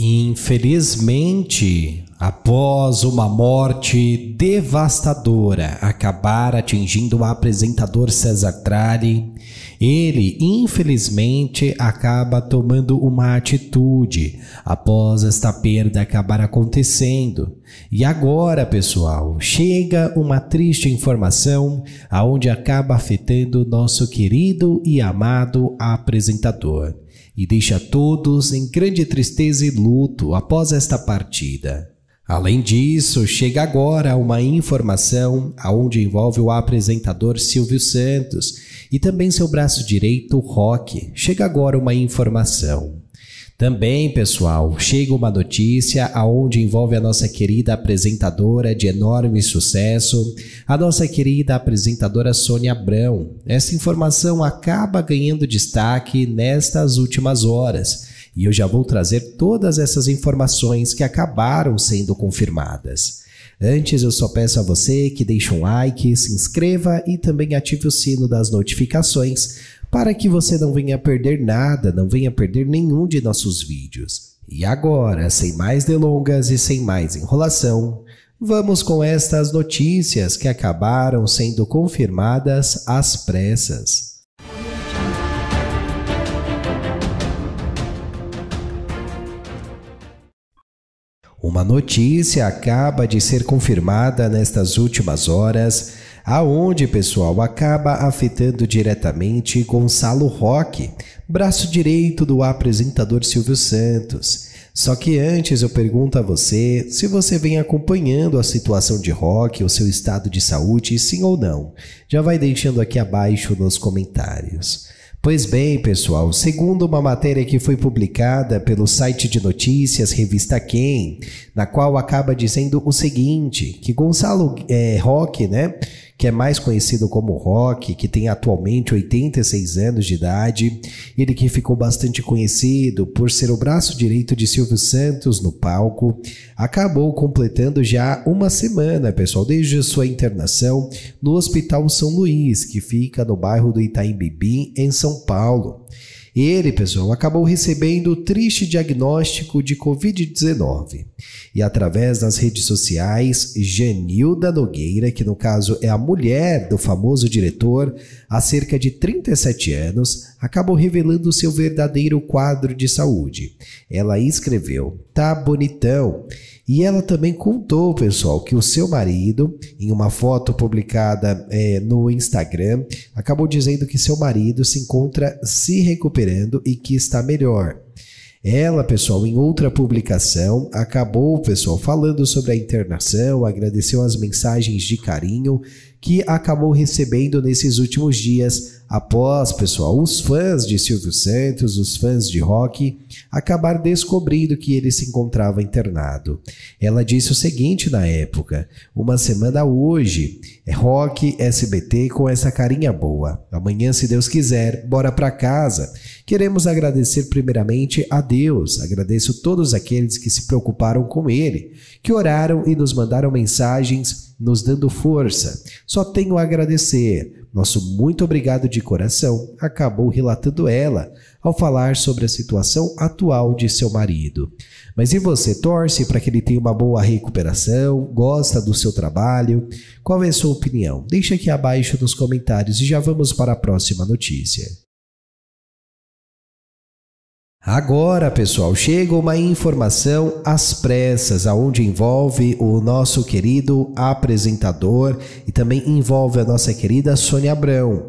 Infelizmente, após uma morte devastadora acabar atingindo o apresentador César Tralli, ele infelizmente acaba tomando uma atitude após esta perda acabar acontecendo. E agora, pessoal, chega uma triste informação aonde acaba afetando nosso querido e amado apresentador e deixa todos em grande tristeza e luto após esta partida. Além disso, chega agora uma informação aonde envolve o apresentador Silvio Santos e também seu braço direito, Rock. Chega agora uma informação. Também, pessoal, chega uma notícia aonde envolve a nossa querida apresentadora de enorme sucesso, a nossa querida apresentadora Sônia Abrão. Essa informação acaba ganhando destaque nestas últimas horas, e eu já vou trazer todas essas informações que acabaram sendo confirmadas. Antes, eu só peço a você que deixe um like, se inscreva e também ative o sino das notificações para que você não venha perder nada, não venha perder nenhum de nossos vídeos. E agora, sem mais delongas e sem mais enrolação, vamos com estas notícias que acabaram sendo confirmadas às pressas. Uma notícia acaba de ser confirmada nestas últimas horas aonde, pessoal, acaba afetando diretamente Gonçalo Roque, braço direito do apresentador Silvio Santos. Só que antes eu pergunto a você se você vem acompanhando a situação de Rock, o seu estado de saúde, sim ou não. Já vai deixando aqui abaixo nos comentários. Pois bem, pessoal, segundo uma matéria que foi publicada pelo site de notícias Revista Quem, na qual acaba dizendo o seguinte, que Gonçalo é, Roque, né, que é mais conhecido como Rock, que tem atualmente 86 anos de idade. Ele que ficou bastante conhecido por ser o braço direito de Silvio Santos no palco, acabou completando já uma semana, pessoal, desde sua internação no Hospital São Luís, que fica no bairro do Itaim Bibim, em São Paulo. E ele, pessoal, acabou recebendo o triste diagnóstico de Covid-19. E através das redes sociais, Genilda Nogueira, que no caso é a mulher do famoso diretor, há cerca de 37 anos, acabou revelando seu verdadeiro quadro de saúde. Ela escreveu: Tá bonitão. E ela também contou, pessoal, que o seu marido, em uma foto publicada é, no Instagram, acabou dizendo que seu marido se encontra se recuperando e que está melhor. Ela, pessoal, em outra publicação, acabou, pessoal, falando sobre a internação, agradeceu as mensagens de carinho que acabou recebendo nesses últimos dias, após, pessoal, os fãs de Silvio Santos, os fãs de rock, acabar descobrindo que ele se encontrava internado. Ela disse o seguinte na época: uma semana hoje, é rock, SBT com essa carinha boa. Amanhã, se Deus quiser, bora pra casa. Queremos agradecer primeiramente a Deus, agradeço todos aqueles que se preocuparam com Ele, que oraram e nos mandaram mensagens nos dando força. Só tenho a agradecer. Nosso muito obrigado de coração, acabou relatando ela ao falar sobre a situação atual de seu marido. Mas e você torce para que ele tenha uma boa recuperação? Gosta do seu trabalho? Qual é a sua opinião? Deixa aqui abaixo nos comentários e já vamos para a próxima notícia. Agora, pessoal, chega uma informação às pressas, aonde envolve o nosso querido apresentador e também envolve a nossa querida Sônia Abrão.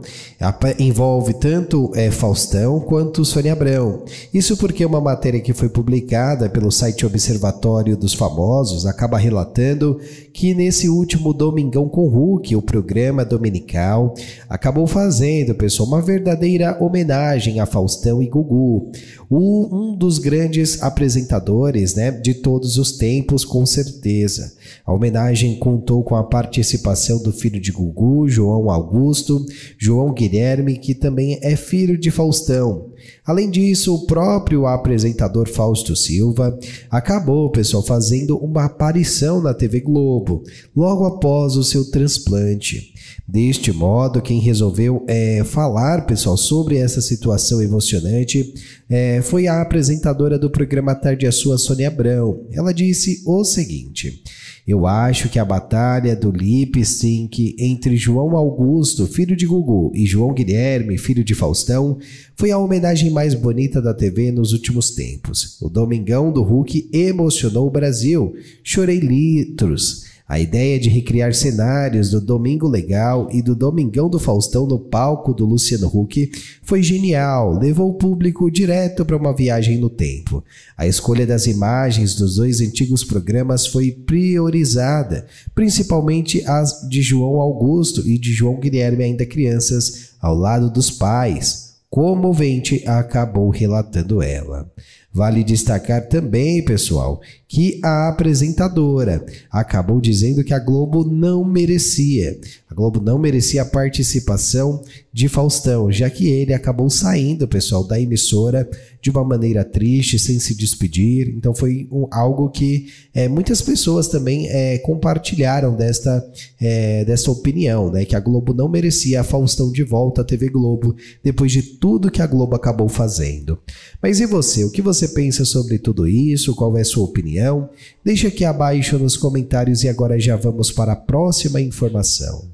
Envolve tanto é, Faustão quanto Sônia Abrão. Isso porque é uma matéria que foi publicada pelo site Observatório dos Famosos acaba relatando que nesse último Domingão com Hulk, o programa dominical, acabou fazendo, pessoal, uma verdadeira homenagem a Faustão e Gugu. O um dos grandes apresentadores né, de todos os tempos, com certeza. A homenagem contou com a participação do filho de Gugu, João Augusto, João Guilherme, que também é filho de Faustão. Além disso, o próprio apresentador Fausto Silva acabou, pessoal, fazendo uma aparição na TV Globo logo após o seu transplante. Deste modo, quem resolveu é, falar, pessoal, sobre essa situação emocionante é, foi foi a apresentadora do programa Tarde a Sua, Sônia Abrão. Ela disse o seguinte: Eu acho que a batalha do lip sync entre João Augusto, filho de Gugu, e João Guilherme, filho de Faustão, foi a homenagem mais bonita da TV nos últimos tempos. O Domingão do Hulk emocionou o Brasil. Chorei litros. A ideia de recriar cenários do Domingo Legal e do Domingão do Faustão no palco do Luciano Huck foi genial, levou o público direto para uma viagem no tempo. A escolha das imagens dos dois antigos programas foi priorizada, principalmente as de João Augusto e de João Guilherme, ainda crianças, ao lado dos pais. Comovente acabou relatando ela. Vale destacar também, pessoal, que a apresentadora acabou dizendo que a Globo não merecia. A Globo não merecia a participação de Faustão, já que ele acabou saindo, pessoal, da emissora de uma maneira triste, sem se despedir. Então foi um, algo que é, muitas pessoas também é, compartilharam desta, é, desta opinião, né? Que a Globo não merecia a Faustão de volta à TV Globo depois de tudo que a Globo acabou fazendo. Mas e você? O que você você pensa sobre tudo isso? Qual é a sua opinião? Deixa aqui abaixo nos comentários e agora já vamos para a próxima informação.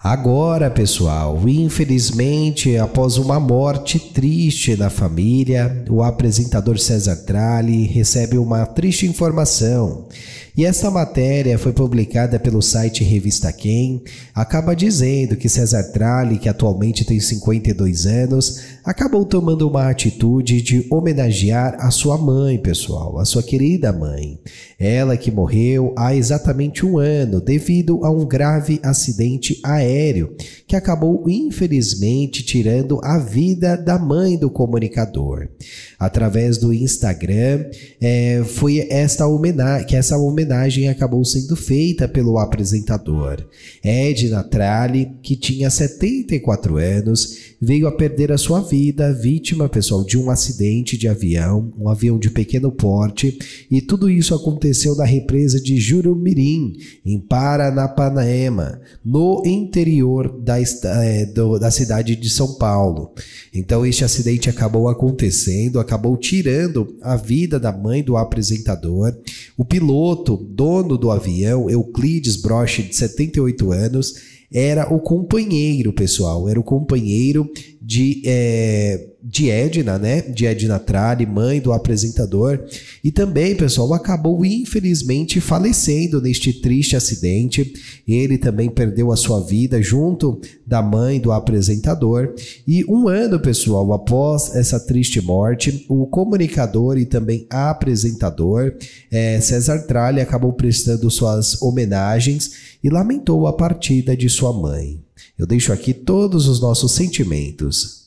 Agora, pessoal, infelizmente, após uma morte triste na família, o apresentador César Tralli recebe uma triste informação. E essa matéria foi publicada pelo site Revista Quem, acaba dizendo que César Tralli, que atualmente tem 52 anos, acabou tomando uma atitude de homenagear a sua mãe, pessoal, a sua querida mãe. Ela que morreu há exatamente um ano devido a um grave acidente aéreo que acabou infelizmente tirando a vida da mãe do comunicador. Através do Instagram, é, foi esta homenagem que essa homenagem acabou sendo feita pelo apresentador. Edna Trali, que tinha 74 anos, veio a perder a sua vida, vítima pessoal de um acidente de avião, um avião de pequeno porte, e tudo isso aconteceu na represa de Jurumirim, em Paranapanema, no interior da é, do, da cidade de São Paulo. Então, este acidente acabou acontecendo, acabou tirando a vida da mãe do apresentador. O piloto, dono do avião, Euclides Broche, de 78 anos, era o companheiro, pessoal, era o companheiro de, é, de Edna, né? De Edna Trali, mãe do apresentador. E também, pessoal, acabou infelizmente falecendo neste triste acidente. Ele também perdeu a sua vida junto da mãe do apresentador. E um ano, pessoal, após essa triste morte, o comunicador e também apresentador é, César Tralli acabou prestando suas homenagens e lamentou a partida de sua mãe. Eu deixo aqui todos os nossos sentimentos,